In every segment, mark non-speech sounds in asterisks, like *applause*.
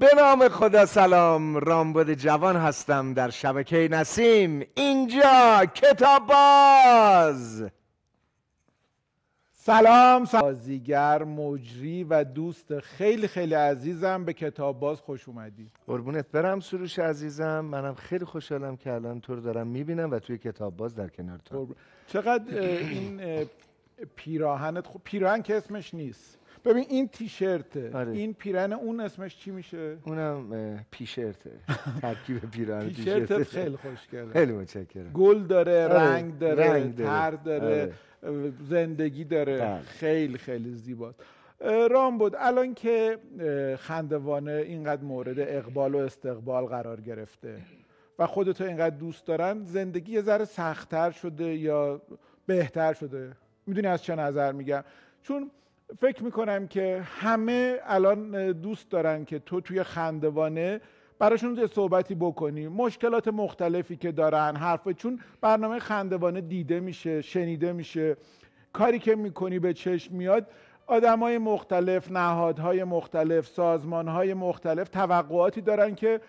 به نام خدا سلام رامبد جوان هستم در شبکه نسیم اینجا کتاب باز سلام بازیگر مجری و دوست خیلی خیلی عزیزم به کتاب باز خوش اومدی قربونت برم سروش عزیزم منم خیلی خوشحالم که الان تو رو دارم میبینم و توی کتاب باز در کنار تو چقدر این پیراهنت پیران پیراهن که اسمش نیست ببین این تیشرته آره. این پیرن اون اسمش چی میشه اونم پیشرته *laughs* ترکیب پیرن تیشرت خیلی خوشگله خیلی متشکرم گل داره آره، رنگ داره رنگ داره. تر داره آره. زندگی داره بله. خیلی خیلی زیباست رام بود الان که خندوانه اینقدر مورد اقبال و استقبال قرار گرفته و خودتو اینقدر دوست دارن زندگی یه ذره سختتر شده یا بهتر شده میدونی از چه نظر میگم چون فکر میکنم که همه الان دوست دارن که تو توی خندوانه براشون یه صحبتی بکنی مشکلات مختلفی که دارن حرف چون برنامه خندوانه دیده میشه شنیده میشه کاری که میکنی به چشم میاد آدمای مختلف نهادهای مختلف سازمانهای مختلف توقعاتی دارن که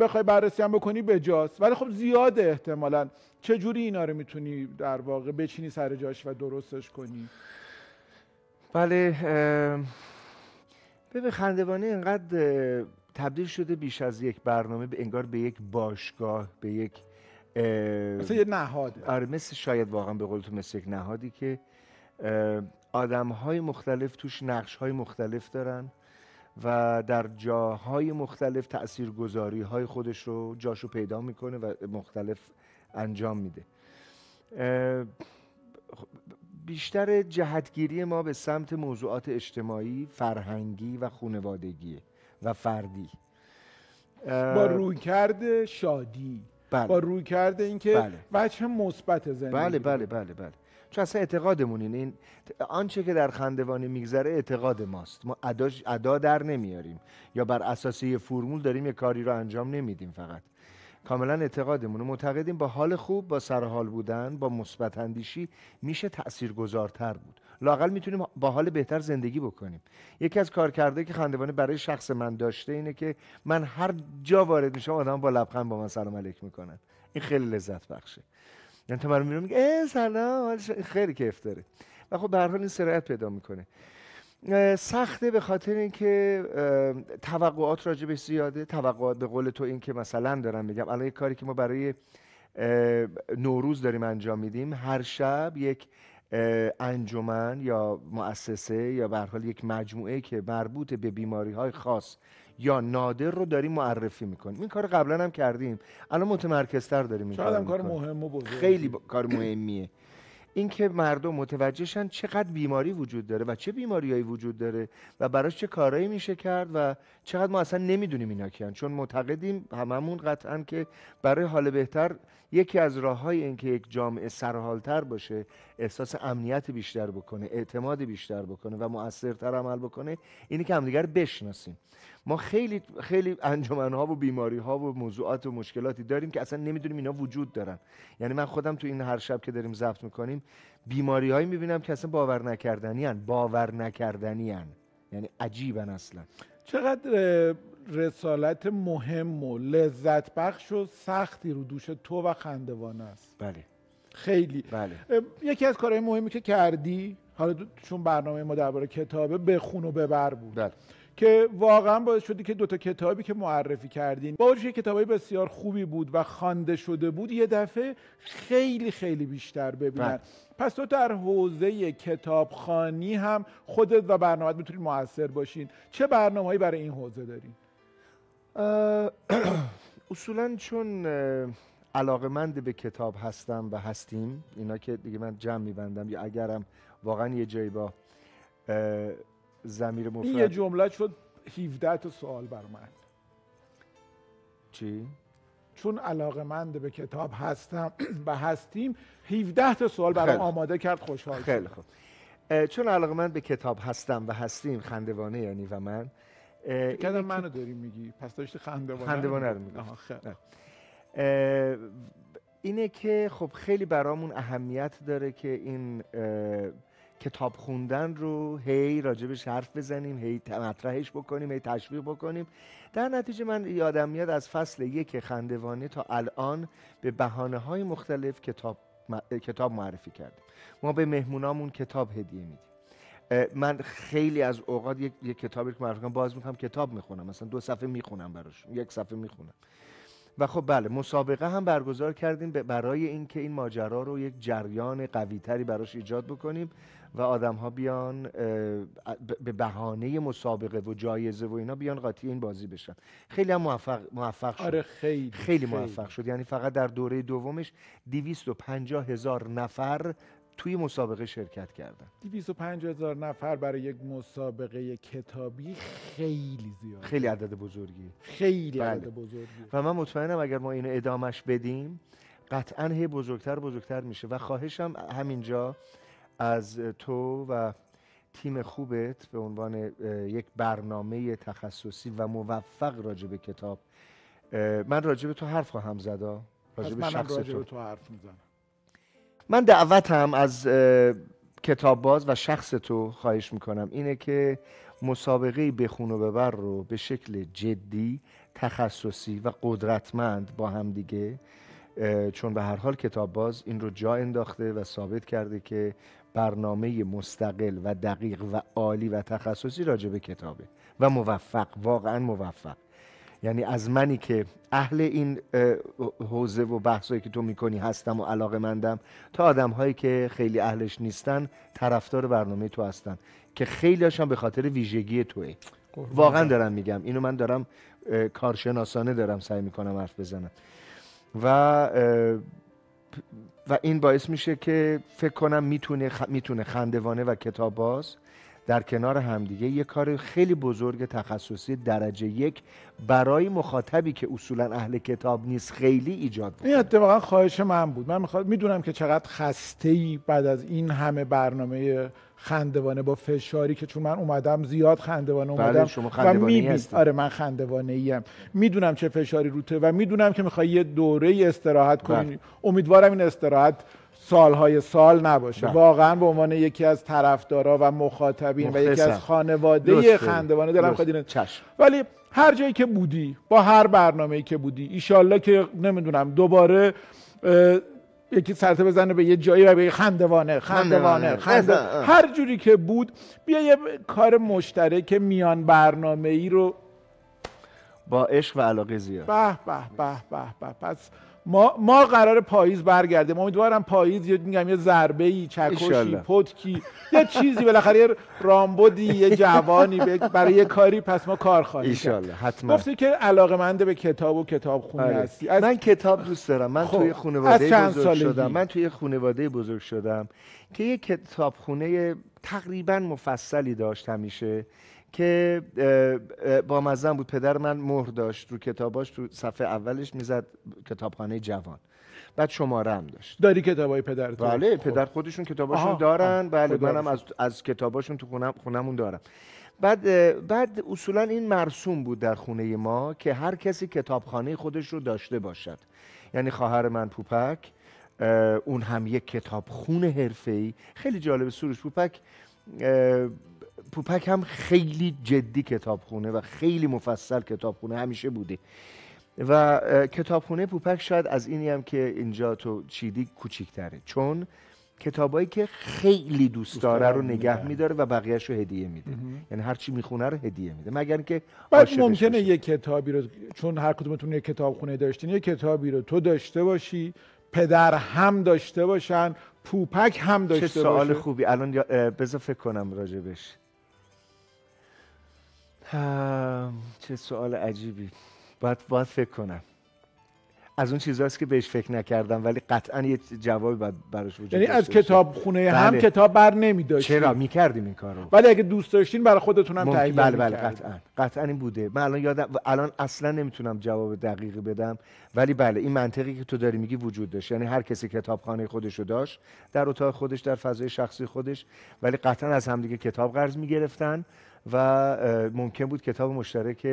بخوای بررسی هم بکنی بجاست ولی خب زیاده احتمالا چجوری اینا رو میتونی در واقع بچینی سر جاش و درستش کنی بله به خندوانه اینقدر تبدیل شده بیش از یک برنامه به انگار به یک باشگاه به یک مثل نهاد آره مثل شاید واقعا به قول تو مثل یک نهادی که آدم های مختلف توش نقش های مختلف دارن و در جاهای مختلف تأثیر گذاری های خودش رو جاشو پیدا میکنه و مختلف انجام میده بیشتر جهتگیری ما به سمت موضوعات اجتماعی، فرهنگی و خانوادگی و فردی با رویکرد شادی بله. با روی کرده اینکه بله. مثبت زندگی بله بله بله بله چون اصلا اعتقادمون این, آنچه که در خندوانی میگذره اعتقاد ماست ما ادا در نمیاریم یا بر اساس فرمول داریم یه کاری رو انجام نمیدیم فقط کاملا اعتقادمونه معتقدیم با حال خوب با سرحال بودن با مثبت اندیشی میشه تاثیرگذارتر بود لاقل میتونیم با حال بهتر زندگی بکنیم یکی از کارکردهایی که خندوانه برای شخص من داشته اینه که من هر جا وارد میشم آدم با لبخند با من سلام علیک میکنن این خیلی لذت بخشه یعنی تو من میگم سلام خیلی کیف داره و خب به این سرعت پیدا میکنه سخته به خاطر اینکه توقعات راجبش زیاده توقعات به قول تو این که مثلا دارم میگم الان یه کاری که ما برای نوروز داریم انجام میدیم هر شب یک انجمن یا مؤسسه یا به حال یک مجموعه که مربوط به بیماری های خاص یا نادر رو داریم معرفی میکنیم این کار قبلا هم کردیم الان متمرکزتر داریم این کار کار مهم و خیلی کار مهمیه اینکه مردم متوجهشن چقدر بیماری وجود داره و چه بیماریایی وجود داره و براش چه کارایی میشه کرد و چقدر ما اصلا نمیدونیم اینا کیان چون معتقدیم هممون قطعا که برای حال بهتر یکی از راه های این که یک جامعه سرحالتر باشه احساس امنیت بیشتر بکنه اعتماد بیشتر بکنه و مؤثرتر عمل بکنه اینه که همدیگر بشناسیم ما خیلی خیلی انجمن ها و بیماری ها و موضوعات و مشکلاتی داریم که اصلا نمیدونیم اینا وجود دارن یعنی من خودم تو این هر شب که داریم زفت میکنیم بیماری هایی میبینم که اصلا باور نکردنی باور نکردنی یعنی عجیبن اصلا چقدر رسالت مهم و لذت بخش و سختی رو دوش تو و خندوانه است بله خیلی بله. یکی از کارهای مهمی که کردی حالا چون برنامه ما درباره کتابه بخون و ببر بود بله. که واقعا باعث شده که دوتا کتابی که معرفی کردین با وجود کتابای بسیار خوبی بود و خوانده شده بود یه دفعه خیلی خیلی بیشتر ببینن بله. پس تو در حوزه کتابخانی هم خودت و برنامه میتونید موثر باشین چه برنامه‌ای برای این حوزه دارین *clears throat* اصولا چون مند به کتاب هستم و هستیم اینا که دیگه من جمع میبندم یا اگرم واقعا یه جایی با زمیر مفرد این یه جمله شد 17 تا سوال بر من چی؟ چون علاقه مند *clears throat* به کتاب هستم و هستیم 17 تا سوال برام آماده کرد خوشحال خیلی خوب چون علاقه مند به کتاب هستم و هستیم خندوانه یعنی و من کدر منو داری میگی پس داشتی خندوانه خندوانه رو میگی اینه که خب خیلی برامون اهمیت داره که این کتاب خوندن رو هی راجبش حرف بزنیم هی مطرحش بکنیم هی تشویق بکنیم در نتیجه من یادم میاد از فصل یک خندوانه تا الان به بهانه های مختلف کتاب, کتاب معرفی کردیم ما به مهمونامون کتاب هدیه میدیم من خیلی از اوقات یک, یک کتابی که معرفی کنم باز میکنم کتاب میخونم مثلا دو صفحه میخونم براش یک صفحه میخونم و خب بله مسابقه هم برگزار کردیم برای اینکه این ماجرا رو یک جریان قویتری براش ایجاد بکنیم و آدم ها بیان به بهانه مسابقه و جایزه و اینا بیان قاطی این بازی بشن خیلی هم موفق, موفق شد آره خیلی, خیلی موفق شد یعنی فقط در دوره دومش 250 هزار نفر توی مسابقه شرکت کردن 250 هزار نفر برای یک مسابقه کتابی خیلی زیاد خیلی عدد بزرگی خیلی بله. عدد بزرگی و من مطمئنم اگر ما اینو ادامش بدیم قطعا هی بزرگتر بزرگتر میشه و خواهشم همینجا از تو و تیم خوبت به عنوان یک برنامه تخصصی و موفق راجع کتاب من راجع به تو حرف خواهم زدا راجع شخص تو. حرف میزنم من دعوتم از کتاب باز و شخص تو خواهش میکنم اینه که مسابقه بخون و ببر رو به شکل جدی تخصصی و قدرتمند با هم دیگه چون به هر حال کتاب باز این رو جا انداخته و ثابت کرده که برنامه مستقل و دقیق و عالی و تخصصی راجع به کتابه و موفق واقعا موفق یعنی از منی که اهل این حوزه و بحثایی که تو میکنی هستم و علاقه مندم تا آدم هایی که خیلی اهلش نیستن طرفدار برنامه تو هستن که خیلی به خاطر ویژگی توه واقعا دارم میگم اینو من دارم کارشناسانه دارم سعی میکنم حرف بزنم و و این باعث میشه که فکر کنم میتونه, میتونه خندوانه و کتاب باز در کنار همدیگه یه کار خیلی بزرگ تخصصی درجه یک برای مخاطبی که اصولا اهل کتاب نیست خیلی ایجاد بود این اتفاقا خواهش من بود من میدونم که چقدر خسته ای بعد از این همه برنامه خندوانه با فشاری که چون من اومدم زیاد خندوانه بله، اومدم بله شما و آره من خندوانه ام میدونم چه فشاری روته و میدونم که میخوای یه دوره استراحت کنی بله. امیدوارم این استراحت سالهای سال نباشه بله. واقعا به عنوان یکی از طرفدارا و مخاطبین و یکی از خانواده خندوانه دارم خواهد چشم ولی هر جایی که بودی با هر برنامه‌ای که بودی ایشالله که نمیدونم دوباره یکی سرته بزنه به یه جایی و یه خندوانه خندوانه خنده هر جوری که بود بیا یه کار مشترک میان برنامه ای رو با عشق و علاقه زیاد به به به به پس ما ما قرار پاییز برگردیم امیدوارم پاییز یه میگم یه ضربه ای چکشی پتکی یه چیزی بالاخره یه رامبودی یه جوانی برای یه کاری پس ما کار خواهیم کرد حتما گفتی که علاقمند به کتاب و کتاب خونه آره. هستی من کتاب دوست دارم من توی خب. خانواده بزرگ شدم من توی خانواده بزرگ شدم که یه کتابخونه تقریبا مفصلی داشت همیشه که با مزن بود پدر من مهر داشت رو کتاباش تو صفحه اولش میزد کتابخانه جوان بعد شماره هم داشت داری کتابای پدر تو بله خب. پدر خودشون کتاباشون دارن بله منم از از کتاباشون تو خونم خونمون دارم بعد بعد اصولا این مرسوم بود در خونه ما که هر کسی کتابخانه خودش رو داشته باشد یعنی خواهر من پوپک اون هم یک کتابخون حرفه‌ای خیلی جالب سروش پوپک پوپک هم خیلی جدی کتاب و خیلی مفصل کتاب همیشه بوده و کتابخونه پوپک شاید از اینی هم که اینجا تو چیدی کوچیکتره چون کتابایی که خیلی دوست داره رو نگه میداره و بقیهش رو هدیه میده یعنی هر چی میخونه رو هدیه میده مگر که ممکنه یه کتابی رو چون هر کدومتون یه کتابخونه داشتین یه کتابی رو تو داشته باشی پدر هم داشته باشن پوپک هم داشته چه سوال خوبی الان بذار فکر کنم راجبش چه سوال عجیبی باید باید فکر کنم از اون چیزهاست که بهش فکر نکردم ولی قطعا یه جواب براش وجود یعنی از کتاب خونه هم بله. کتاب بر نمیداشتین چرا میکردیم این کارو ولی اگه دوست داشتین برای خودتون بله، هم بله بله قطعا قطعا این بوده من الان یادم الان اصلا نمیتونم جواب دقیقی بدم ولی بله این منطقی که تو داری میگی وجود داشت یعنی هر کسی کتابخانه رو داشت در اتاق خودش در فضای شخصی خودش ولی قطعا از همدیگه کتاب قرض میگرفتن و ممکن بود کتاب مشترک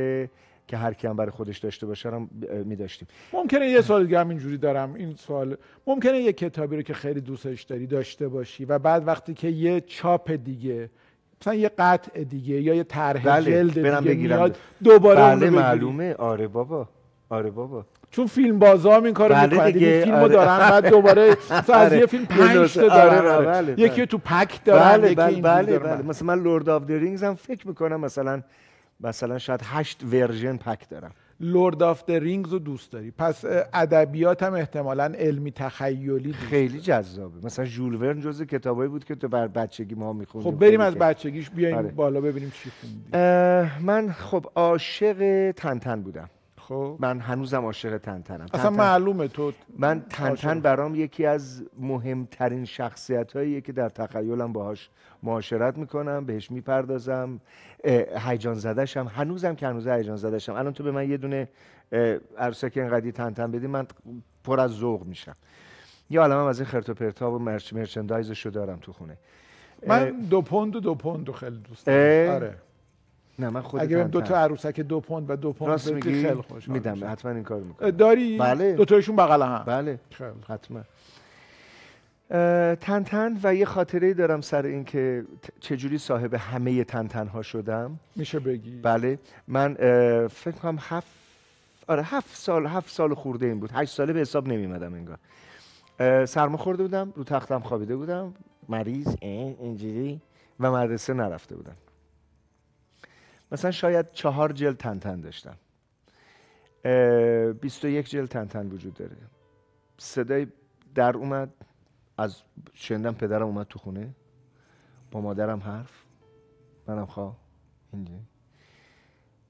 که هر کی هم برای خودش داشته باشه هم می ممکنه یه سال دیگه هم اینجوری دارم این سوال ممکنه یه کتابی رو که خیلی دوستش داری داشته باشی و بعد وقتی که یه چاپ دیگه مثلا یه قطع دیگه یا یه طرح بله، جلد دیگه بگیرم. دوباره بله معلومه آره بابا آره بابا چون فیلم هم این کارو بله میکنه فیلمو آره. دارن بعد دوباره *laughs* مثلا از آره. یه فیلم پنج تا دارن آره، آره. بله، یکی تو بله. پک دارن بله بله بله،, بله, مثلا لرد آف هم فکر میکنم مثلا مثلا شاید هشت ورژن پک دارم لورد آف د رینگز رو دوست داری پس ادبیات هم احتمالا علمی تخیلی دوست خیلی جذابه مثلا جول ورن جز کتابایی بود که تو بر بچگی ما میخوندیم خب بریم از بچگیش بیایم آره. بالا ببینیم چی خوندی من خب عاشق تنتن بودم خب من هنوزم عاشق تنتنم اصلا معلومه تو من تنتن برام یکی از مهمترین شخصیت هاییه که در تخیلم باهاش معاشرت میکنم بهش میپردازم هیجان زدشم هنوزم که هنوز هیجان شم الان تو به من یه دونه عروسک انقدی تن تن بدی من پر از ذوق میشم الان هم از این خرت و پرتا و مرچ مرچندایزشو دارم تو خونه من دو پوند و دو پوند خیلی دوست دارم آره نه من خودم اگه دو تا عروسک دو پوند و دو پوند راست خیلی خوشحال میدم حتما این کارو میکنم داری بله. دو تاشون بغل هم بله خیلی. حتما تن تن و یه خاطره دارم سر اینکه چجوری صاحب همه تن تن ها شدم میشه بگی بله من فکر کنم هفت آره هفت سال هفت سال خورده این بود هشت ساله به حساب نمیمدم انگار سرما خورده بودم رو تختم خوابیده بودم مریض اینجوری و مدرسه نرفته بودم مثلا شاید چهار جلد تن تن داشتم یک جلد تن تن وجود داره صدای در اومد از شنیدم پدرم اومد تو خونه با مادرم حرف منم خواه اینجا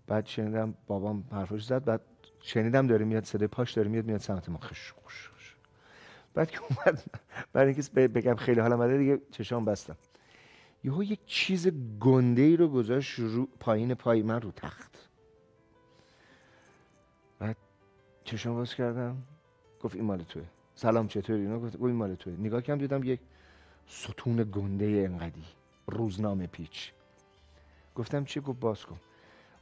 بعد شنیدم بابام حرفش زد بعد شنیدم داره میاد صدای پاش داره میاد میاد سمت ما خش بعد که اومد برای اینکه بگم خیلی حالم بده دیگه چشام بستم یهو یک چیز گنده ای رو گذاشت رو پایین پای من رو تخت بعد چشام باز کردم گفت این مال توه سلام چطوری اینا گفت این مال توه نگاه کردم دیدم یک ستون گنده انقدی روزنامه پیچ گفتم چی گفت باز کن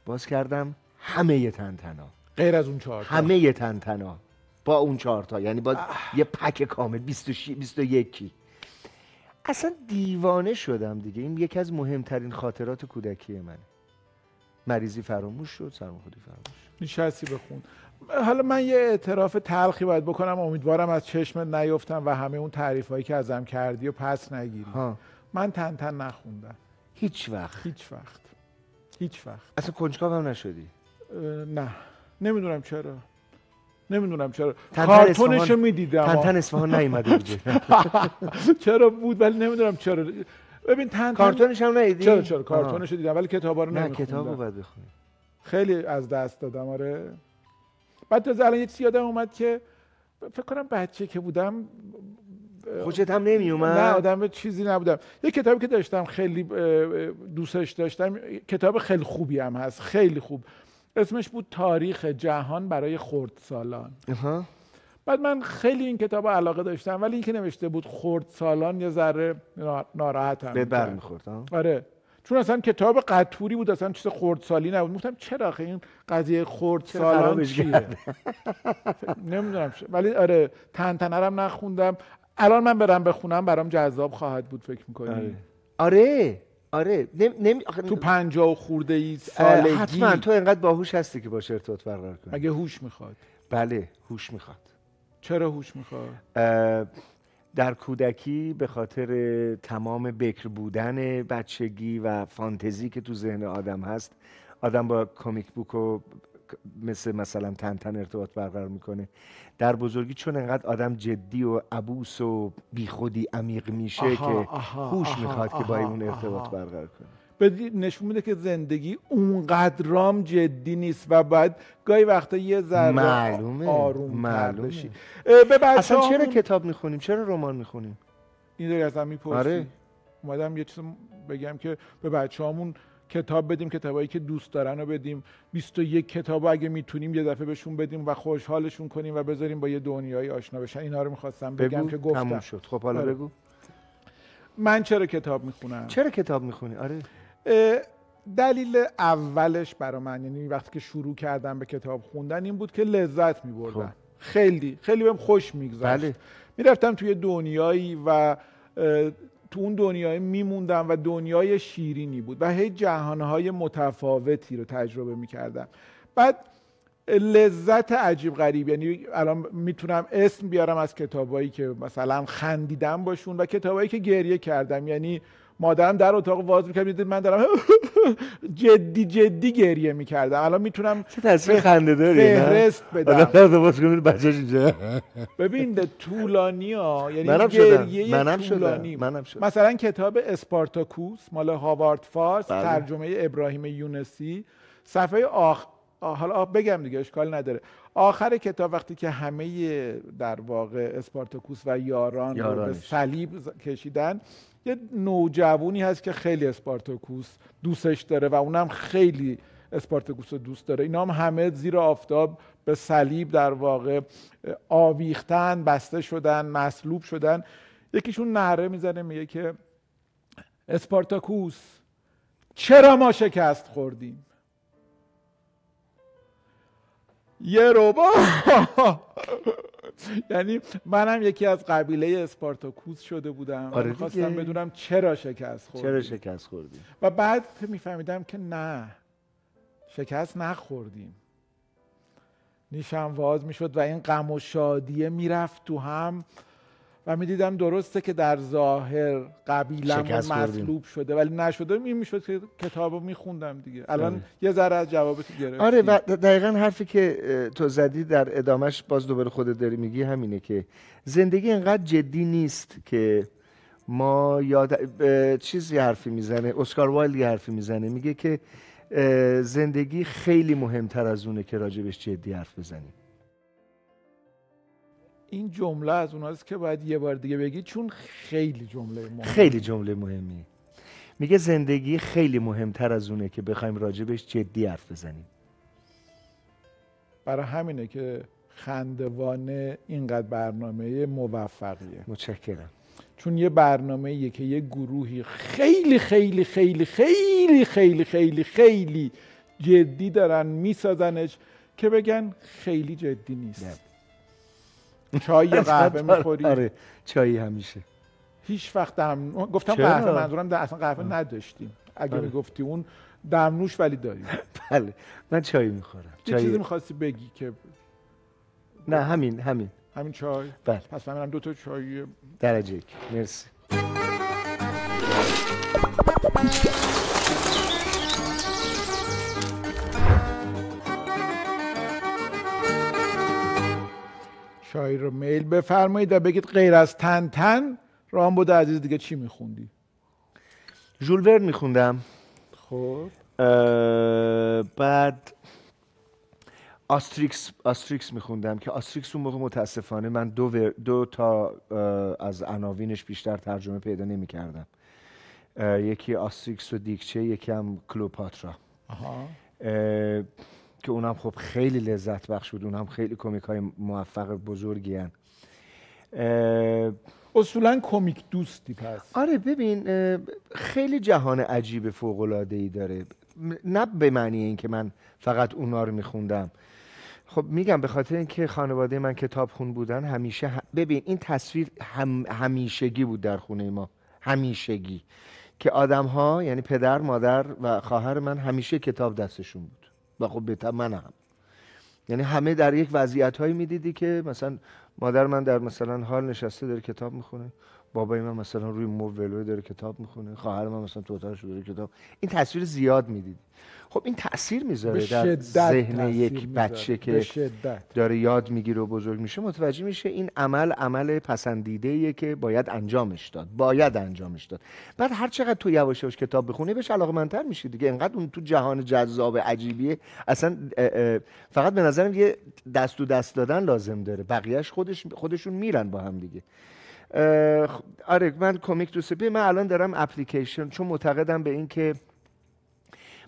باز کردم همه تنتنا غیر از اون چهار همه تنتنا با اون چهار تا یعنی با یه پک کامل 26 21 اصلا دیوانه شدم دیگه این یکی از مهمترین خاطرات کودکی منه مریضی فراموش شد خودی فراموش نشستی بخون حالا من یه اعتراف تلخی باید بکنم امیدوارم از چشم نیفتم و همه اون تعریف هایی که ازم کردی و پس نگیری ها. من تن تن نخوندم هیچ وقت هیچ وقت هیچ وقت اصلا کنجکاو هم نشدی نه نمیدونم چرا نمیدونم چرا کارتونش رو میدیدم تن تن اصفهان نیومده *laughs* چرا بود ولی نمیدونم چرا ببین تن کارتونش هم ندیدی چرا چرا کارتونش رو دیدم ولی کتابا رو کتابو بعد بخونی خیلی از دست دادم آره بعد تازه الان یه چیزی یادم اومد که فکر کنم بچه که بودم خوشت هم نمی اومد نه آدم چیزی نبودم یه کتابی که داشتم خیلی دوستش داشتم کتاب خیلی خوبی هم هست خیلی خوب اسمش بود تاریخ جهان برای خردسالان بعد من خیلی این کتاب علاقه داشتم ولی اینکه نوشته بود خردسالان یه ذره ناراحتم به بر میخورد آره چون اصلا کتاب قطوری بود اصلا چیز خردسالی نبود گفتم چرا این قضیه خردسالان چیه نمیدونم ولی آره تن تنرم نخوندم الان من برم بخونم برام جذاب خواهد بود فکر میکنی آره. آره آره نم... نم... تو پنجا و خورده ای سالگی حتما تو انقدر باهوش هستی که با ارتباط برقرار کنی اگه هوش میخواد بله هوش میخواد چرا هوش میخواد در کودکی به خاطر تمام بکر بودن بچگی و فانتزی که تو ذهن آدم هست آدم با کمیک بوک و مثل مثلا تن تن ارتباط برقرار میکنه در بزرگی چون انقدر آدم جدی و عبوس و بیخودی عمیق میشه که هوش میخواد که با اون ارتباط برقرار کنه نشون میده که زندگی اونقدرام جدی نیست و باید گاهی وقتا یه ذره معلومه. آروم معلومه. بشی به اصلا چرا کتاب میخونیم چرا رمان میخونیم این داری ازم میپرسی آره. اومدم یه چیز بگم که به بچه کتاب بدیم کتابایی که دوست دارن رو بدیم 21 کتاب اگه میتونیم یه دفعه بهشون بدیم و خوشحالشون کنیم و بذاریم با یه دنیای آشنا بشن اینا رو میخواستم بگم که گفتم شد خب حالا آره. بگو من چرا کتاب میخونم چرا کتاب میخونی آره دلیل اولش برا من یعنی وقتی که شروع کردم به کتاب خوندن این بود که لذت می بردم خب. خیلی خیلی بهم خوش میگذشت بله. میرفتم توی دنیایی و تو اون دنیای میموندم و دنیای شیرینی بود و هی جهانهای متفاوتی رو تجربه میکردم بعد لذت عجیب غریب یعنی الان میتونم اسم بیارم از کتابایی که مثلا خندیدم باشون و کتابایی که گریه کردم یعنی مادرم در اتاق باز میکرد من دارم *laughs* جدی جدی گریه میکردم الان میتونم چه خنده داری فهرست بدم *laughs* ببین طولانی ها یعنی منم گریه منم طولانی مثلا کتاب اسپارتاکوس مال هاوارد فارس بله. ترجمه ابراهیم یونسی صفحه آخ حالا بگم دیگه اشکال نداره آخر کتاب وقتی که همه در واقع اسپارتاکوس و یاران, رو به صلیب کشیدن یه نوجوانی هست که خیلی اسپارتاکوس دوستش داره و اونم خیلی اسپارتاکوس رو دوست داره اینا هم همه زیر آفتاب به صلیب در واقع آویختن بسته شدن مصلوب شدن یکیشون نهره میزنه میگه که اسپارتاکوس چرا ما شکست خوردیم یه روبا *laughs* *laughs* یعنی منم یکی از قبیله اسپارتاکوس شده بودم آره خواستم بدونم چرا شکست خوردی چرا شکست خوردی و بعد میفهمیدم که نه شکست نخوردیم نیشم واز میشد و این غم و شادیه میرفت تو هم و میدیدم درسته که در ظاهر قبیلم مصلوب شده ولی نشده این میشد که کتابو میخوندم دیگه الان بله. یه ذره از جوابت گرفتم آره و دقیقا حرفی که تو زدی در ادامش باز دوباره خودت داری میگی همینه که زندگی انقدر جدی نیست که ما یاد چیزی حرفی میزنه اسکار وایلد یه حرفی میزنه میگه که زندگی خیلی مهمتر از اونه که راجبش جدی حرف بزنیم این جمله از اوناست که باید یه بار دیگه بگی چون خیلی جمله مهمی خیلی جمله مهمی میگه زندگی خیلی مهمتر از اونه که بخوایم راجبش جدی حرف بزنیم برای همینه که خندوانه اینقدر برنامه موفقیه متشکرم چون یه برنامه یه که یه گروهی خیلی خیلی خیلی خیلی خیلی خیلی خیلی جدی دارن میسازنش که بگن خیلی جدی نیست بله. چای یا *laughs* قهوه میخوری آره چای همیشه هیچ وقت گفتم قهوه منظورم در اصلا قهوه نداشتیم اگه آره. میگفتی اون دمنوش ولی داریم *laughs* بله من چای میخورم چای چیزی میخواستی بگی که نه همین همین همین چای بله پس من دو تا چای درجه یک مرسی شاعری رو میل بفرمایید و بگید غیر از تن تن بود عزیز دیگه چی میخوندی؟ ژولور میخوندم خب بعد آستریکس آستریکس میخوندم که آستریکس اون موقع متاسفانه من دو, دو تا از عناوینش بیشتر ترجمه پیدا نمیکردم یکی آستریکس و دیکچه یکی هم کلوپاترا آها. که اونم خب خیلی لذت بخش بود اونم خیلی کمیک های موفق بزرگی هن. اصولا کمیک دوستی پس آره ببین خیلی جهان عجیب فوق العاده ای داره نه به معنی اینکه من فقط اونا رو میخوندم خب میگم به خاطر اینکه خانواده من کتاب خون بودن همیشه ببین این تصویر هم همیشگی بود در خونه ما همیشگی که آدم ها یعنی پدر مادر و خواهر من همیشه کتاب دستشون بود و خب بهتر من یعنی همه در یک وضعیت هایی میدیدی که مثلا مادر من در مثلا حال نشسته داره کتاب میخونه بابای من مثلا روی مو داره کتاب میخونه خواهر من مثلا تو اتاقش داره کتاب این تصویر زیاد میدید خب این تاثیر میذاره در ذهن یک بچه که داره یاد میگیره و بزرگ میشه متوجه میشه این عمل عمل پسندیده که باید انجامش داد باید انجامش داد بعد هر چقدر تو یواش یواش کتاب بخونی بهش علاقه منتر میشه دیگه انقدر اون تو جهان جذاب عجیبیه اصلا فقط به نظرم یه دست و دست دادن لازم داره بقیهش خودش خودشون میرن با هم دیگه آره من کمیک دوست بیم. من الان دارم اپلیکیشن چون معتقدم به این که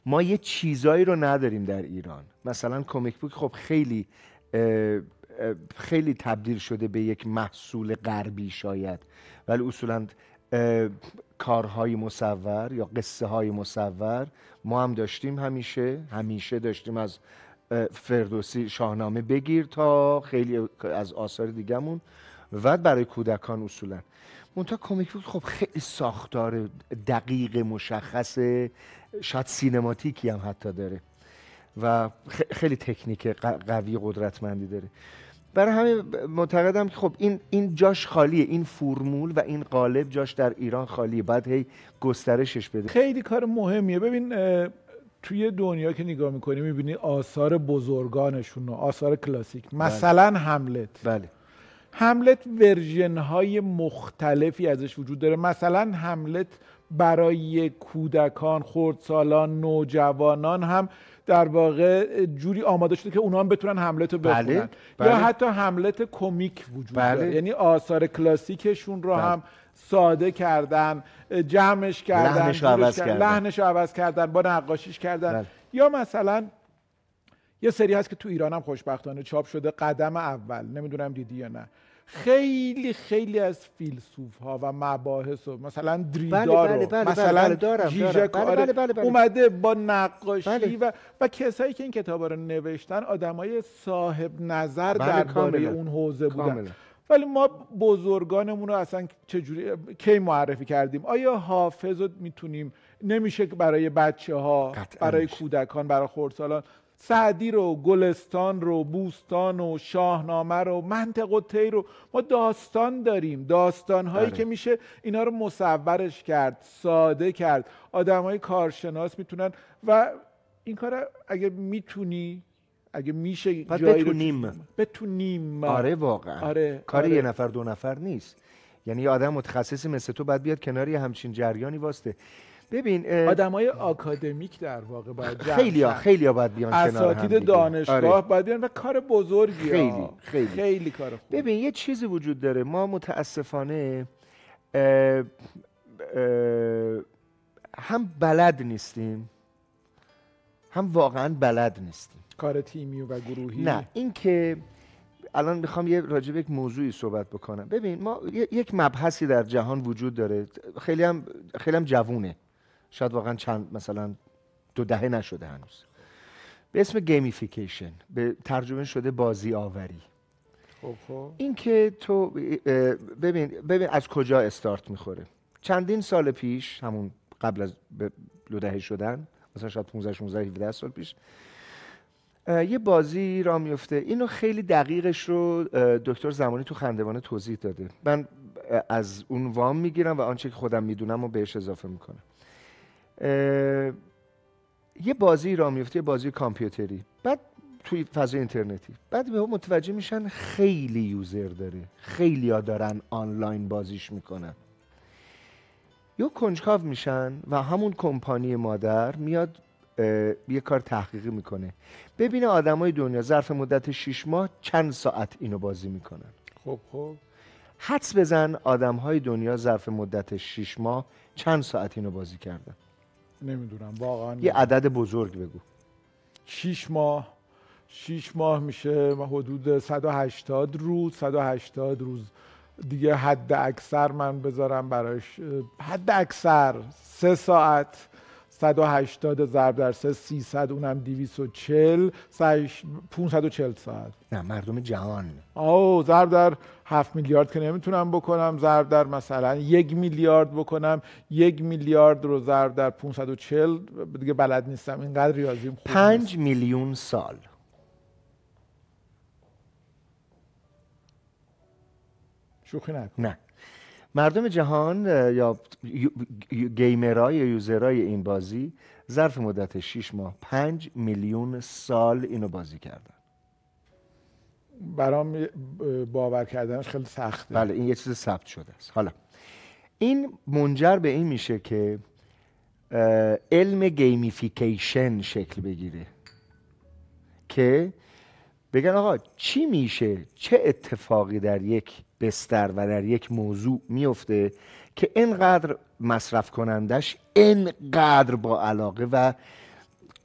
ما یه چیزایی رو نداریم در ایران مثلا کمیک بوک خب خیلی خیلی تبدیل شده به یک محصول غربی شاید ولی اصولا کارهای مصور یا قصه های مصور ما هم داشتیم همیشه همیشه داشتیم از فردوسی شاهنامه بگیر تا خیلی از آثار دیگهمون و برای کودکان اصولا منتها کومیک بود خب خیلی ساختار دقیق مشخص شاید سینماتیکی هم حتی داره و خیلی تکنیک قوی قدرتمندی داره برای همه معتقدم که خب این این جاش خالیه این فرمول و این قالب جاش در ایران خالیه بعد هی گسترشش بده خیلی کار مهمیه ببین توی دنیا که نگاه میکنی میبینی آثار بزرگانشون آثار کلاسیک بله. مثلا بله. بله هملت ورژن های مختلفی ازش وجود داره مثلا هملت برای کودکان خردسالان نوجوانان هم در واقع جوری آماده شده که اونا هم بتونن حملت رو بله، بخونن بله، یا حتی حملت کمیک وجود بله. داره یعنی آثار کلاسیکشون رو بله. هم ساده کردن جمعش کردن لحنش رو عوض کردن, با نقاشیش کردن بله. یا مثلا یه سری هست که تو ایران هم خوشبختانه چاپ شده قدم اول نمیدونم دیدی یا نه خیلی خیلی از فیلسوف ها و مباحث و مثلا دریدا رو مثلا اومده با نقاشی بله. و و کسایی که این کتاب رو نوشتن آدمای صاحب نظر بله، درباره اون حوزه بودن ولی ما بزرگانمون رو اصلا چجوری کی معرفی کردیم آیا حافظ رو میتونیم نمیشه برای بچه ها برای کودکان برای خردسالان سعدی رو گلستان رو بوستان و شاهنامه رو منطق و تی رو ما داستان داریم داستان هایی بله. که میشه اینا رو مصورش کرد ساده کرد آدم های کارشناس میتونن و این کار اگه میتونی اگه میشه بتونیم بتونیم آره واقعا آره. کار آره. یه نفر دو نفر نیست یعنی یه آدم متخصصی مثل تو باید بیاد کنار یه همچین جریانی واسطه ببین آدمای آکادمیک در واقع باید خیلی ها خیلی ها باید بیان کنار هم دانشگاه آره. باید بیان و کار بزرگی خیلی خیلی خیلی کار خوب ببین یه چیزی وجود داره ما متاسفانه هم بلد نیستیم هم واقعا بلد نیستیم کار تیمی و گروهی نه اینکه الان میخوام یه راجع به یک موضوعی صحبت بکنم ببین ما یک مبحثی در جهان وجود داره خیلی هم خیلی هم جوونه شاید واقعا چند مثلا دو دهه نشده هنوز به اسم گیمیفیکیشن به ترجمه شده بازی آوری خب, خب. این که تو ببین, ببین از کجا استارت میخوره چندین سال پیش همون قبل از دو دهه شدن مثلا شاید 15 16 17 سال پیش یه بازی را میفته اینو خیلی دقیقش رو دکتر زمانی تو خندوانه توضیح داده من از اون وام میگیرم و آنچه که خودم میدونم و بهش اضافه میکنم یه بازی را میفته یه بازی کامپیوتری بعد توی فضای اینترنتی بعد به متوجه میشن خیلی یوزر داره خیلی ها دارن آنلاین بازیش میکنن یا کنجکاو میشن و همون کمپانی مادر میاد یه کار تحقیقی میکنه ببینه آدمای دنیا ظرف مدت 6 ماه چند ساعت اینو بازی میکنن خب خب حدس بزن آدم های دنیا ظرف مدت 6 ماه چند ساعت اینو بازی کردن نمیدونم واقعا نمیدونم. یه عدد بزرگ بگو شیش ماه شیش ماه میشه حدود 180 روز 180 روز دیگه حد اکثر من بذارم براش حد اکثر سه ساعت 180 ضرب در 3 300 اونم 240 540 ساعت نه مردم جهان او ضرب در 7 میلیارد که نمیتونم بکنم ضرب در مثلا یک میلیارد بکنم یک میلیارد رو ضرب در 540 دیگه بلد نیستم اینقدر ریاضیم 5 میلیون سال شوخی نکن نه مردم جهان یا گیمرای یا یوزرای این بازی ظرف مدت 6 ماه 5 میلیون سال اینو بازی کردن برام باور کردنش خیلی سخته بله این یه چیز ثبت شده است حالا این منجر به این میشه که علم گیمیفیکیشن شکل بگیره که بگن آقا چی میشه چه اتفاقی در یک بستر و در یک موضوع میفته که انقدر مصرف کنندش انقدر با علاقه و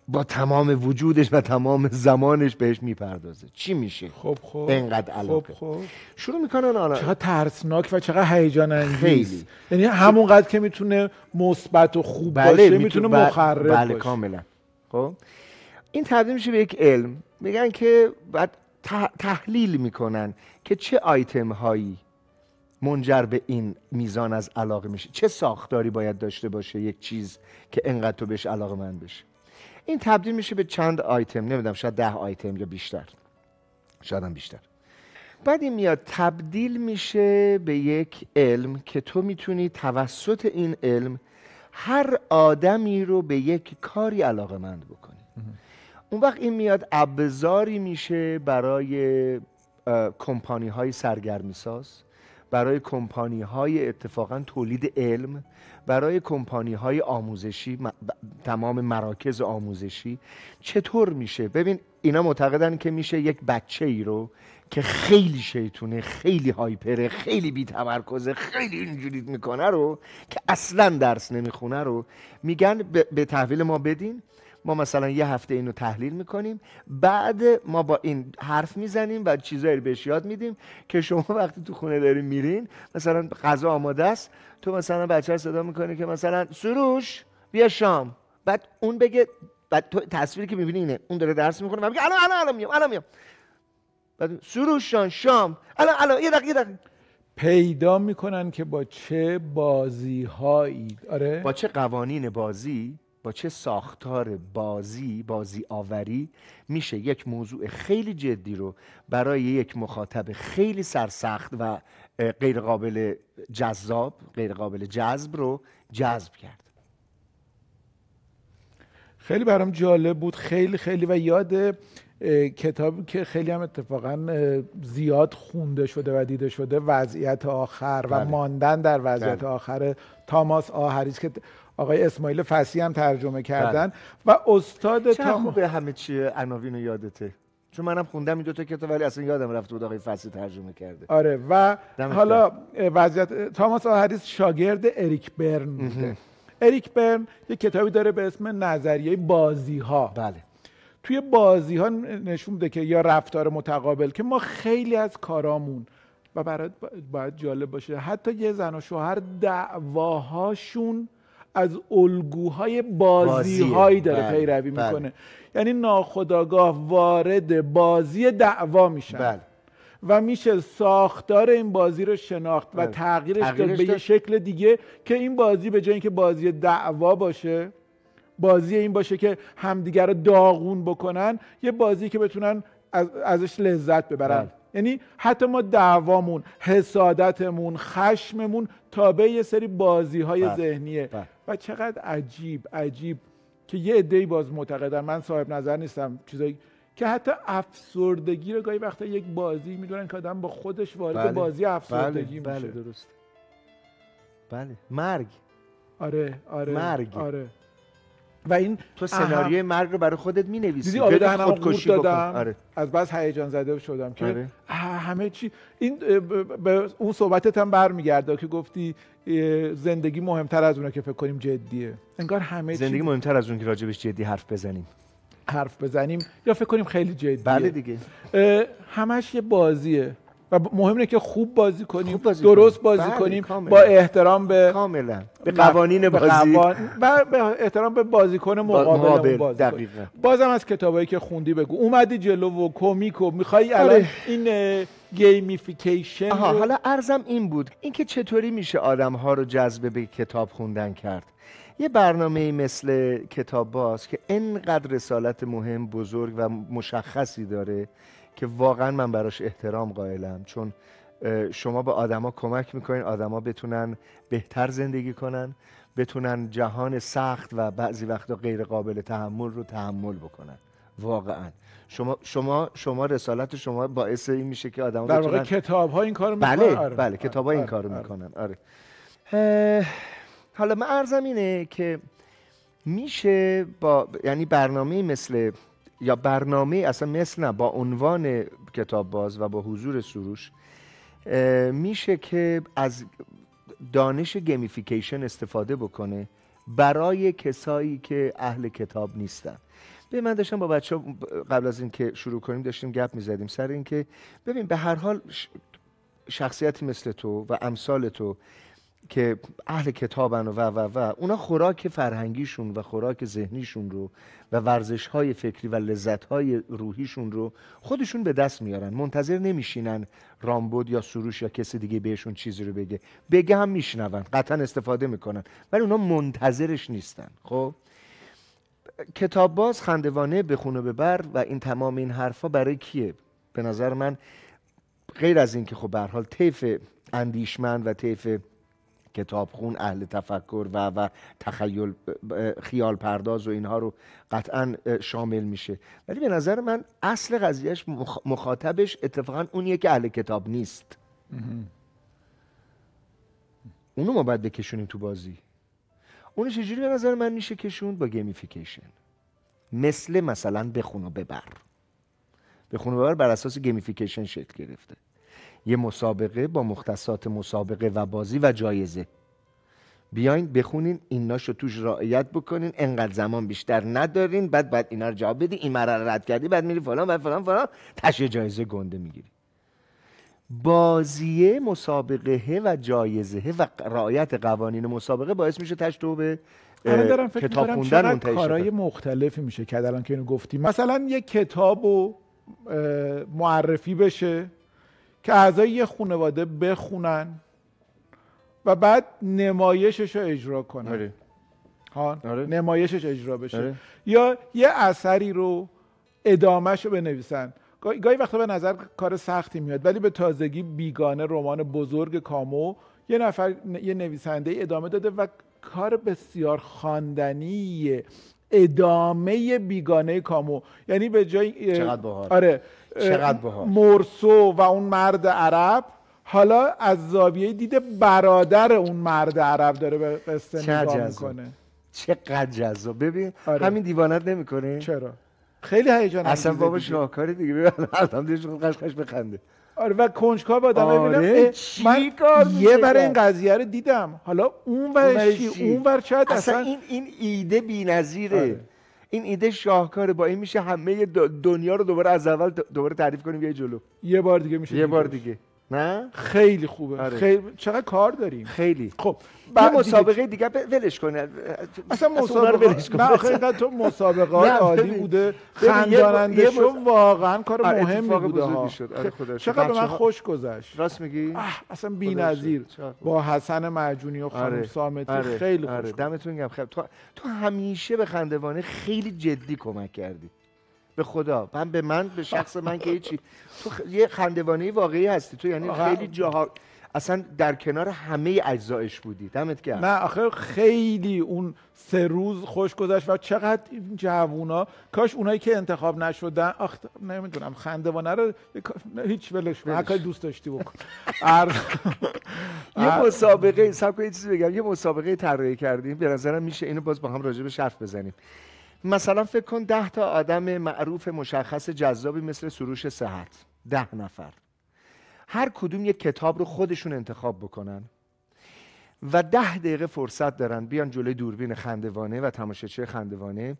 با تمام وجودش و تمام زمانش بهش میپردازه چی میشه خب خب اینقدر خب، علاقه خب. شروع میکنن آنها چقدر ترسناک و چقدر هیجان انگیز یعنی همونقدر که میتونه مثبت و خوب بله، باشه میتونه بله، مخرب بله، باشه بله کاملا خب این تبدیل میشه به یک علم میگن که بعد تحلیل میکنن که چه آیتم هایی منجر به این میزان از علاقه میشه چه ساختاری باید داشته باشه یک چیز که انقدر تو بهش علاقه من بشه این تبدیل میشه به چند آیتم نمیدونم شاید ده آیتم یا بیشتر شاید هم بیشتر بعد این میاد تبدیل میشه به یک علم که تو میتونی توسط این علم هر آدمی رو به یک کاری علاقه مند بکنی اون وقت این میاد ابزاری میشه برای کمپانی های سرگرمی ساز برای کمپانی های اتفاقا تولید علم برای کمپانی های آموزشی تمام مراکز آموزشی چطور میشه ببین اینا معتقدن که میشه یک بچه ای رو که خیلی شیطونه خیلی هایپره خیلی بی تمرکزه خیلی اینجوری میکنه رو که اصلا درس نمیخونه رو میگن به تحویل ما بدین ما مثلا یه هفته اینو تحلیل میکنیم بعد ما با این حرف میزنیم و چیزایی رو بهش یاد میدیم که شما *laughs* وقتی تو خونه دارین میرین مثلا غذا آماده است تو مثلا بچه صدا میکنه که مثلا سروش بیا شام بعد اون بگه بعد تو تصویری که میبینی اینه اون داره درس میخونه و میگه الان الان الان میام الان میام بعد سروش شام شام الان الان یه دقیقه دقیقه پیدا میکنن که با چه بازی هایی آره با چه قوانین بازی چه ساختار بازی بازی آوری میشه یک موضوع خیلی جدی رو برای یک مخاطب خیلی سرسخت و غیر قابل جذاب غیر قابل جذب رو جذب کرد خیلی برام جالب بود خیلی خیلی و یاد کتابی که خیلی هم اتفاقا زیاد خونده شده و دیده شده وضعیت آخر و بله. ماندن در وضعیت بله. آخر تاماس آهریز که آقای اسماعیل فسی هم ترجمه بله. کردن و استاد تا... خوبه همه چیه عناوین یادته چون منم خوندم این دو تا کتاب ولی اصلا یادم رفته بود آقای فصلی ترجمه کرده آره و حالا وضعیت تاماس آهریس شاگرد اریک برن بوده اریک برن یه کتابی داره به اسم نظریه بازی ها بله توی بازی ها نشون میده که یا رفتار متقابل که ما خیلی از کارامون و برات باید جالب باشه حتی یه زن و شوهر دعواهاشون از الگوهای بازیهایی داره بله. پیروی بله. میکنه یعنی ناخداگاه وارد بازی دعوا میشن بله. و میشه ساختار این بازی رو شناخت و بله. تغییرش, داد به یه شکل دیگه که این بازی به جای اینکه بازی دعوا باشه بازی این باشه که همدیگر رو داغون بکنن یه بازی که بتونن از ازش لذت ببرن یعنی حتی ما دعوامون حسادتمون خشممون تابع یه سری بازی های ذهنیه بله و چقدر عجیب عجیب که یه عده‌ای باز معتقدن من صاحب نظر نیستم چیزایی که حتی افسردگی رو گاهی وقتا یک بازی میدونن که آدم با خودش وارد بله. بازی بله، افسردگی بله. میشه بله درست بله مرگ آره آره مرگ آره و این تو سناریوی مرگ رو برای خودت می‌نویسی دیدی آبه دهنم خودکشی دادم آره. از بس هیجان زده شدم که آره. همه چی این به اون صحبتت هم برمیگرده که گفتی زندگی مهمتر از اونه که فکر کنیم جدیه انگار همه زندگی چی... مهمتر از اون که راجبش جدی حرف بزنیم حرف بزنیم یا فکر کنیم خیلی جدیه بله دیگه همش یه بازیه و مهم اینه که خوب بازی کنیم درست بازی بله، کنیم با احترام به کاملا به قوانین بازی قوان... به احترام به بازیکن مقابل, مقابل بازم از کتابایی که خوندی بگو اومدی جلو و کمیکو و میخوای آره. الان این گیمیفیکیشن حالا ارزم این بود اینکه چطوری میشه آدم ها رو جذب به کتاب خوندن کرد یه برنامه مثل کتاب باز که انقدر رسالت مهم بزرگ و مشخصی داره که واقعا من براش احترام قائلم چون شما به آدما کمک میکنین آدما بتونن بهتر زندگی کنن بتونن جهان سخت و بعضی وقتا غیر قابل تحمل رو تحمل بکنن واقعا شما شما شما رسالت شما باعث این میشه که آدم در واقع کتاب ها این کارو میکنن بله آره. بله کتاب ها این آره، کارو میکنن آره, آره. حالا من ارزم اینه که میشه با یعنی برنامه مثل یا برنامه اصلا مثل نه با عنوان کتاب باز و با حضور سروش میشه که از دانش گیمیفیکیشن استفاده بکنه برای کسایی که اهل کتاب نیستن ببین من داشتم با بچه ها قبل از اینکه شروع کنیم داشتیم گپ میزدیم سر اینکه ببین به هر حال شخصیتی مثل تو و امثال تو که اهل کتابن و و و و اونا خوراک فرهنگیشون و خوراک ذهنیشون رو و ورزش های فکری و لذت های روحیشون رو خودشون به دست میارن منتظر نمیشینن رامبود یا سروش یا کسی دیگه بهشون چیزی رو بگه بگه هم میشنون قطعا استفاده میکنن ولی اونا منتظرش نیستن خب کتاب باز خندوانه بخونه ببر و این تمام این حرفا برای کیه به نظر من غیر از اینکه خب به حال طیف اندیشمند و طیف کتابخون اهل تفکر و و تخیل خیال پرداز و اینها رو قطعا شامل میشه ولی به نظر من اصل قضیهش مخاطبش اتفاقا اونیه که اهل کتاب نیست اونو ما باید بکشونیم تو بازی اونو چجوری به نظر من میشه کشون با گیمیفیکیشن مثل مثلا بخون و ببر بخون و ببر بر اساس گیمیفیکیشن شکل گرفته یه مسابقه با مختصات مسابقه و بازی و جایزه بیاین بخونین رو توش رعایت بکنین انقدر زمان بیشتر ندارین بعد بعد اینا رو جواب بدی این مرا رد کردی بعد میری فلان بعد فلان فلان تشه جایزه گنده میگیری بازیه مسابقه و جایزه و رعایت قوانین مسابقه باعث میشه تش به کتاب خوندن کارهای مختلف میشه که الان که اینو گفتی مثلا یه کتابو معرفی بشه که اعضای یه خانواده بخونن و بعد نمایشش رو اجرا کنن آره. ها آره. نمایشش اجرا بشه آره. یا یه اثری رو ادامهش رو بنویسن گاهی وقتا به نظر کار سختی میاد ولی به تازگی بیگانه رمان بزرگ کامو یه نفر یه نویسنده ادامه داده و کار بسیار خواندنی ادامه بیگانه کامو یعنی به جای آره مرسو و اون مرد عرب حالا از زاویه دیده برادر اون مرد عرب داره به قصه نگاه میکنه چقدر جذاب ببین آره. همین دیوانت نمیکنه چرا خیلی هیجان اصلا بابا شاهکاری دیگه ببین قشقش بخنده آره و کنجکا با آره من یه بر این قضیه رو دیدم حالا اون ورشی اون ور اصلا, این این ایده بی‌نظیره آره. این ایده شاهکاره با این میشه همه دنیا رو دوباره از اول دوباره تعریف کنیم یه جلو یه بار دیگه میشه یه بار دیگه نه خیلی خوبه آره. خیلی چقدر کار داریم خیلی خب یه مسابقه دیگه, دیگه ولش کنه اصلا مسابقه ولش کنه تو مسابقه *laughs* عالی بوده خنداننده شو واقعا کار آره مهمی بوده ها شد. آره خب، خدا چقدر من خوش گذشت راست میگی اصلا بی‌نظیر با حسن مرجونی و خانم آره، سامتی آره، خیلی خوش آره، دمتون گرم خب، تو همیشه به خندوانه خیلی جدی کمک کردی به خدا من به من به شخص من که هیچی تو یه خندوانه واقعی هستی تو یعنی خیلی جاها اصلا در کنار همه اجزایش بودی دمت گرم من آخه خیلی اون سه روز خوش گذشت و چقدر این جوونا کاش اونایی که انتخاب نشدن آخ نمیدونم خندوانه رو هیچ ولش کن دوست داشتی بکن یه مسابقه سب یه چیزی بگم یه مسابقه طراحی کردیم به نظرم میشه اینو باز با هم راجع به حرف بزنیم مثلا فکر کن ده تا آدم معروف مشخص جذابی مثل سروش صحت ده نفر هر کدوم یک کتاب رو خودشون انتخاب بکنن و ده دقیقه فرصت دارن بیان جلوی دوربین خندوانه و تماشاچی خندوانه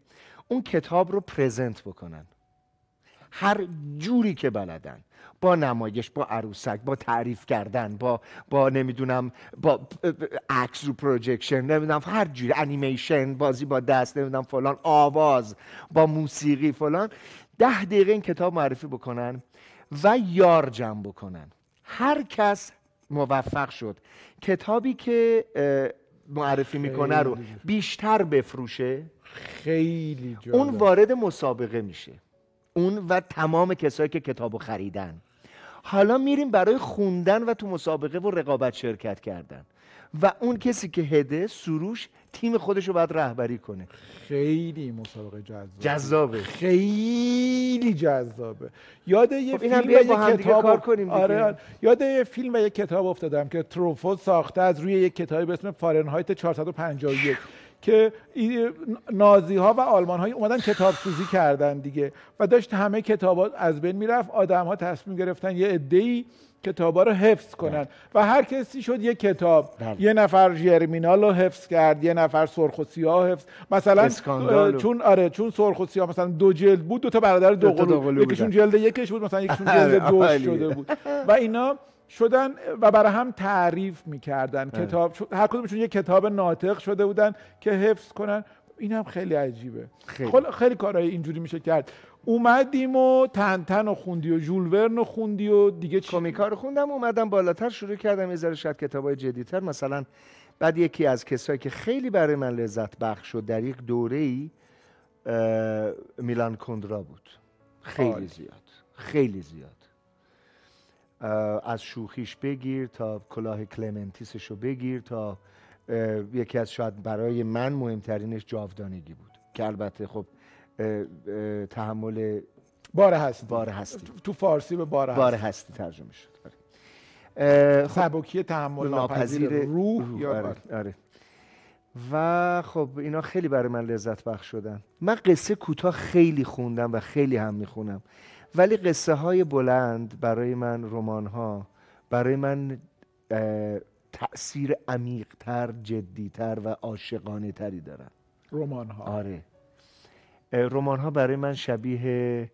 اون کتاب رو پرزنت بکنن هر جوری که بلدن با نمایش با عروسک با تعریف کردن با با نمیدونم با عکس رو پروجکشن نمیدونم هر جوری انیمیشن بازی با دست نمیدونم فلان آواز با موسیقی فلان ده دقیقه این کتاب معرفی بکنن و یار جمع بکنن هر کس موفق شد کتابی که معرفی میکنه رو بیشتر بفروشه خیلی جالب. اون وارد مسابقه میشه اون و تمام کسایی که کتاب خریدن حالا میریم برای خوندن و تو مسابقه و رقابت شرکت کردن و اون کسی که هده سروش تیم خودش رو باید رهبری کنه خیلی مسابقه جذاب جذابه خیلی جذابه یاد یه خب فیلم و یه کتاب کنیم آره، آره. یاد یه فیلم یه کتاب افتادم که تروفو ساخته از روی یک کتابی به اسم فارنهایت 451 که نازی ها و آلمان های اومدن کتاب سوزی کردن دیگه و داشت همه کتاب از بین میرفت آدم ها تصمیم گرفتن یه عده کتاب ها رو حفظ کنن بله. و هر کسی شد یه کتاب بله. یه نفر جرمینال رو حفظ کرد یه نفر سرخ و سیاه حفظ مثلا چون آره چون سرخ و سیاه مثلا دو جلد بود دو تا برادر دو, دو, دو یکیشون جلد یکش بود مثلا یکیشون *laughs* جلد آره، دو شده بود و اینا شدن و برای هم تعریف میکردن اه. کتاب هر کدومشون یه کتاب ناطق شده بودن که حفظ کنن این هم خیلی عجیبه خیلی, خیلی کارهای اینجوری میشه کرد اومدیم و تنتن و خوندی و جول و خوندی و دیگه چی؟ کومیکا رو خوندم اومدم بالاتر شروع کردم یه ذره شاید های جدیدتر مثلا بعد یکی از کسایی که خیلی برای من لذت بخش شد در یک دوره ای میلان کندرا بود خیلی زیاد خیلی زیاد از شوخیش بگیر تا کلاه کلمنتیسش رو بگیر تا یکی از شاید برای من مهمترینش جاودانگی بود که البته خب تحمل بار هستی بار تو فارسی به بار هستی بار ترجمه شد آره. خب تحمل ناپذیر روح, یا آره،, آره. و خب اینا خیلی برای من لذت بخش شدن من قصه کوتاه خیلی خوندم و خیلی هم میخونم ولی قصه های بلند برای من رمان ها برای من تاثیر عمیق تر جدی تر و عاشقانه تری دارن رمان ها آره رمان ها برای من شبیه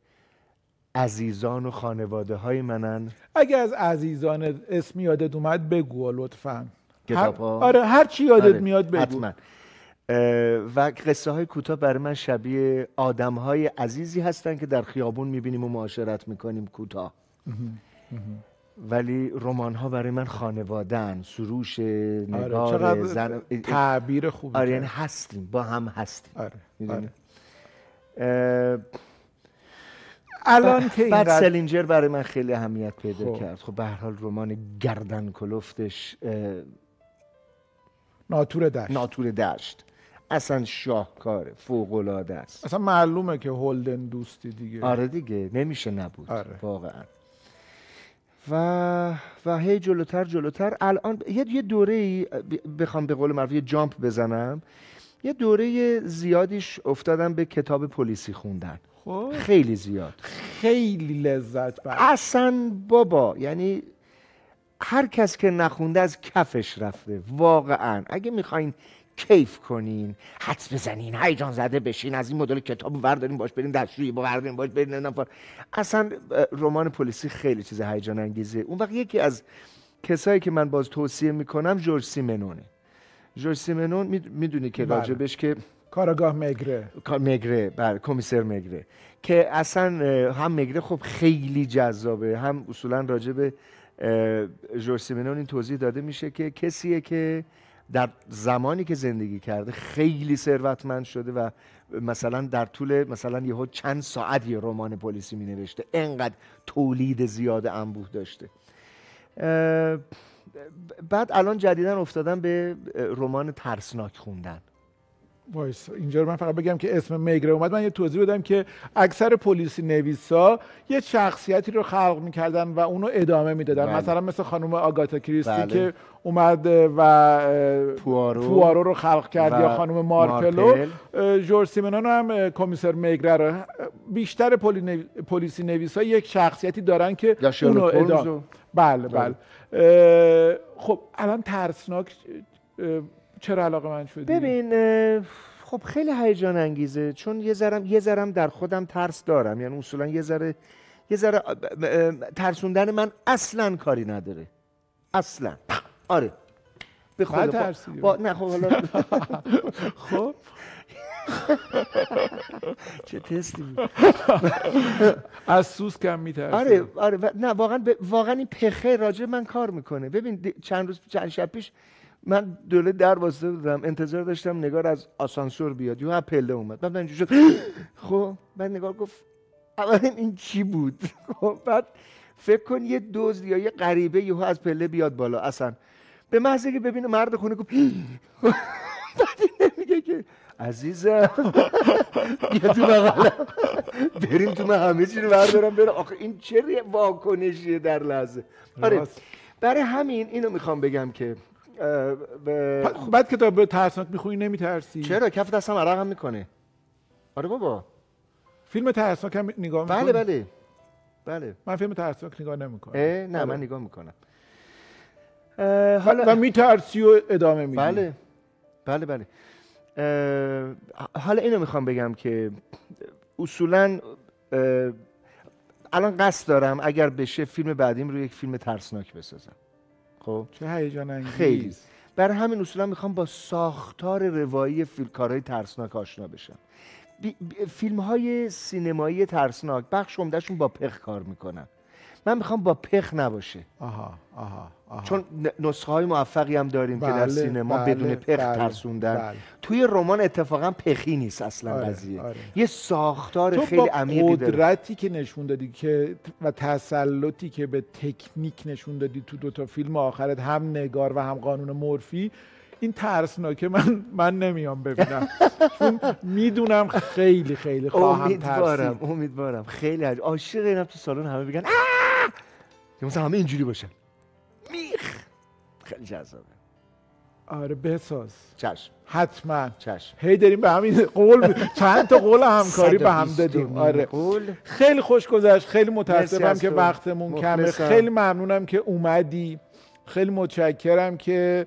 عزیزان و خانواده های منن اگه از عزیزان اسم یادت اومد بگو لطفا کتاب ها؟ آره هر چی یادت آره، میاد بگو حتما. و قصه های کوتاه برای من شبیه آدم های عزیزی هستن که در خیابون میبینیم و معاشرت میکنیم کوتاه ولی رمان ها برای من خانوادن سروش آره، نگار زن... تعبیر خوبی آره یعنی هستیم با هم هستیم آره. آره. الان که بعد سلینجر برای من خیلی اهمیت پیدا خب. کرد خب به حال رمان گردن کلفتش ناتور دشت ناتور دشت اصلا شاهکاره العاده است اصلا معلومه که هولدن دوستی دیگه آره دیگه نمیشه نبود آره. واقعا و و هی جلوتر جلوتر الان یه یه دوره بخوام به قول معروف یه جامپ بزنم یه دوره زیادیش افتادم به کتاب پلیسی خوندن خب. خیلی زیاد خیلی لذت اصلا بابا یعنی هر کس که نخونده از کفش رفته واقعا اگه میخواین کیف کنین حدس بزنین هیجان زده بشین از این مدل کتاب ورداریم باش برین دستشویی با ورداریم باش برین نفر اصلا رمان پلیسی خیلی چیز هیجان انگیزه اون وقت یکی از کسایی که من باز توصیه میکنم جورج سیمنونه جورج سیمنون میدونی که بله. راجبش که کارگاه مگره مگره بر بله، کمیسر مگره که اصلا هم مگره خب خیلی جذابه هم اصولا راجب جورج سیمنون این توضیح داده میشه که کسیه که در زمانی که زندگی کرده خیلی ثروتمند شده و مثلا در طول مثلا یهو چند ساعت یه رمان پلیسی می نوشته انقدر تولید زیاد انبوه داشته بعد الان جدیدا افتادن به رمان ترسناک خوندن وایس اینجا رو من فقط بگم که اسم میگره اومد من یه توضیح بدم که اکثر پلیسی نویسا یه شخصیتی رو خلق میکردن و اونو ادامه میدادن بله. مثلا مثل خانم آگاتا کریستی بله. که اومد و پوارو, پوارو رو خلق کرد یا خانم مارپلو جورج سیمنون هم کمیسر میگره رو بیشتر پلیسی نویسا یک شخصیتی دارن که اونو ادامه بله, بله. بله. خب الان ترسناک چرا علاقه من شدی؟ ببین خب خیلی هیجان انگیزه چون یه ذرم یه ذرم در خودم ترس دارم یعنی اصولا یه ذره یه ذره ترسوندن من اصلا کاری نداره اصلا آره به خود با... نه خب حالا *laughs* خب *laughs* چه تستی از سوس کم میترسه آره آره نه واقعا واقعا این پخه راجع من کار میکنه ببین چند روز چند شب پیش من دوله در واسطه بودم انتظار داشتم نگار از آسانسور بیاد یه پله اومد بعد من شد *gasps* خب بعد نگار گفت اولا این چی بود *laughs* خب بعد فکر کن یه دوز یا یه غریبه یهو از پله بیاد بالا اصلا به محض که ببینه مرد خونه گفت *gasps* بعد میگه که عزیزم بیا تو بغلم بریم تو من همه چی رو بردارم آخه این چه واکنشیه در لحظه آره برای همین اینو میخوام بگم که به... بعد کتاب ترسناک میخونی نمیترسی چرا کف دستم عرقم میکنه آره بابا فیلم ترسناک هم نگاه میکنی بله بله بله من فیلم ترسناک نگاه نمیکنم نه بله. من نگاه میکنم حالا و میترسی و ادامه میدی بله بله بله حالا اینو میخوام بگم که اصولا الان قصد دارم اگر بشه فیلم بعدیم رو یک فیلم ترسناک بسازم خب چه انگیز خیلی برای همین اصولا میخوام با ساختار روایی فیلم کارهای ترسناک آشنا بشم فیلم های سینمایی ترسناک بخش عمدهشون با پخ کار میکنن من میخوام با پخ نباشه آها آها, آها. چون نسخه های موفقی هم داریم بله، که در بله، سینما بله، بدون پخ بله، ترسوندن بله. توی رمان اتفاقا پخی نیست اصلا آره، قضیه آره. یه ساختار خیلی عمیقی داره قدرتی که نشون دادی که و تسلطی که به تکنیک نشون دادی تو دو تا فیلم آخرت هم نگار و هم قانون مورفی این ترسناکه من من نمیام ببینم *laughs* چون میدونم خیلی خیلی خواهم امیدوارم امیدوارم خیلی عاشق اینم تو سالن همه بگن که مثلا همه اینجوری باشن میخ خیلی جذابه آره بساز چشم حتما چشم هی داریم به همین قول چند تا قول همکاری به هم دادیم آره قول. خیلی خوش گذشت خیلی متاسفم که وقتمون کمه خیلی ممنونم که اومدی خیلی متشکرم که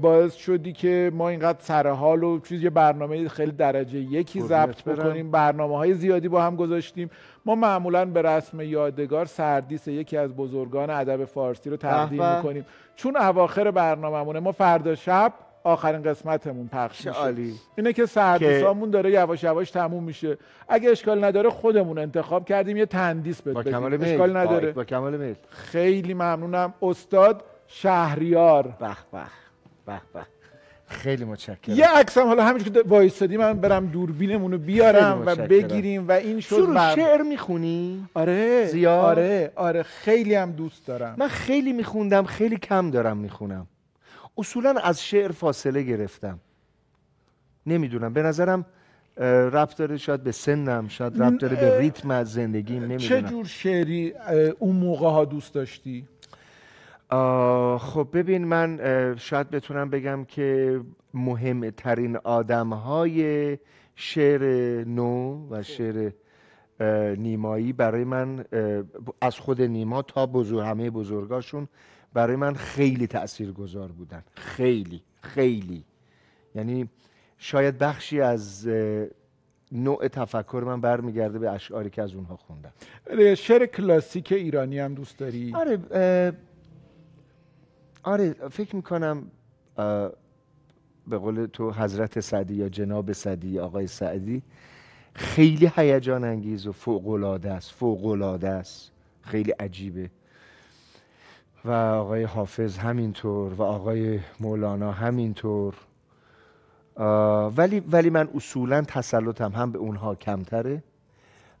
باعث شدی که ما اینقدر سر حال و چیز یه برنامه خیلی درجه یکی ضبط بکنیم برنامه های زیادی با هم گذاشتیم ما معمولا به رسم یادگار سردیس یکی از بزرگان ادب فارسی رو تقدیم میکنیم چون اواخر برنامهمونه ما فردا شب آخرین قسمتمون پخش میشه اینه که سردیسامون داره یواش یواش تموم میشه اگه اشکال نداره خودمون انتخاب کردیم یه تندیس بده با کمال اشکال نداره با کمال میل خیلی ممنونم استاد شهریار بخ بخ خیلی متشکرم یه عکس حالا همین که وایسادی من برم دوربینمون رو بیارم و بگیریم و این شد شروع بر... شعر میخونی آره زیاد آره آره خیلی هم دوست دارم من خیلی میخوندم خیلی کم دارم میخونم اصولا از شعر فاصله گرفتم نمیدونم به نظرم رابطه داره شاید به سنم شاید رابطه داره به ریتم از زندگیم نمیدونم چه جور شعری اون موقع ها دوست داشتی خب ببین من شاید بتونم بگم که مهمترین آدم های شعر نو و خب. شعر نیمایی برای من از خود نیما تا بزرگ همه بزرگاشون برای من خیلی تأثیر گذار بودن خیلی خیلی یعنی شاید بخشی از نوع تفکر من برمیگرده به اشعاری که از اونها خوندم شعر کلاسیک ایرانی هم دوست داری آره آره فکر میکنم به قول تو حضرت سعدی یا جناب سعدی آقای سعدی خیلی هیجان انگیز و فوق العاده است فوق العاده است خیلی عجیبه و آقای حافظ همینطور و آقای مولانا همینطور ولی ولی من اصولا تسلطم هم به اونها کمتره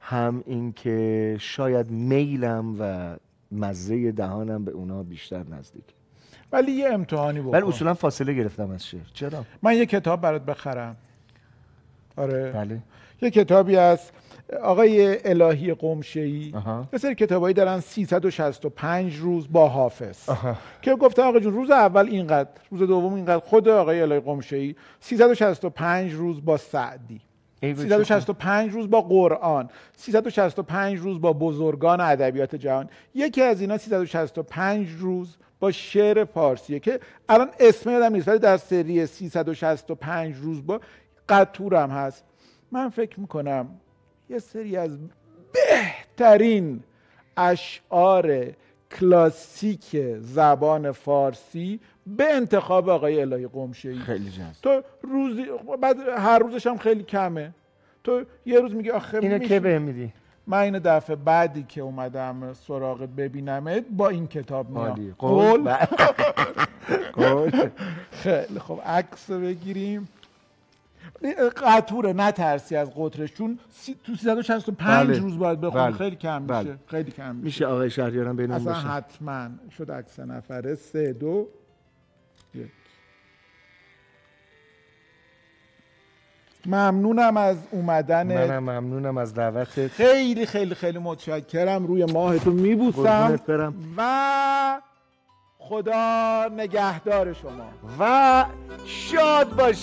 هم اینکه شاید میلم و مزه دهانم به اونها بیشتر نزدیک ولی یه امتحانی بود ولی اصولا فاصله گرفتم از شعر چرا من یه کتاب برات بخرم آره بله یه کتابی از آقای الهی قمشه‌ای یه سری کتابایی دارن 365 روز با حافظ آها. که گفتم آقا جون روز اول اینقدر روز دوم اینقدر خود آقای الهی قمشه‌ای 365 روز با سعدی 365 روز با قرآن 365 روز با بزرگان ادبیات جهان یکی از اینا 365 روز با شعر فارسیه که الان اسم یادم نیست ولی در سری 365 روز با قطورم هست من فکر میکنم یه سری از بهترین اشعار کلاسیک زبان فارسی به انتخاب آقای الهی ای خیلی تو روزی بعد هر روزش هم خیلی کمه تو یه روز میگی آخه اینو که به من این دفعه بعدی که اومدم سراغت ببینمت با این کتاب میام بله. *laughs* قول خیلی خب عکس بگیریم قطوره نترسی از قطرشون چون سی... تو 365 بله. روز باید بخون بله. خیلی کم بله. میشه خیلی کم میشه میشه آقای شهریارم بینمون اصلا حتما شد عکس نفره سه دو ممنونم از اومدن منم ممنونم از دعوتت خیلی خیلی خیلی متشکرم روی ماهتو میبوسم و خدا نگهدار شما و شاد باشید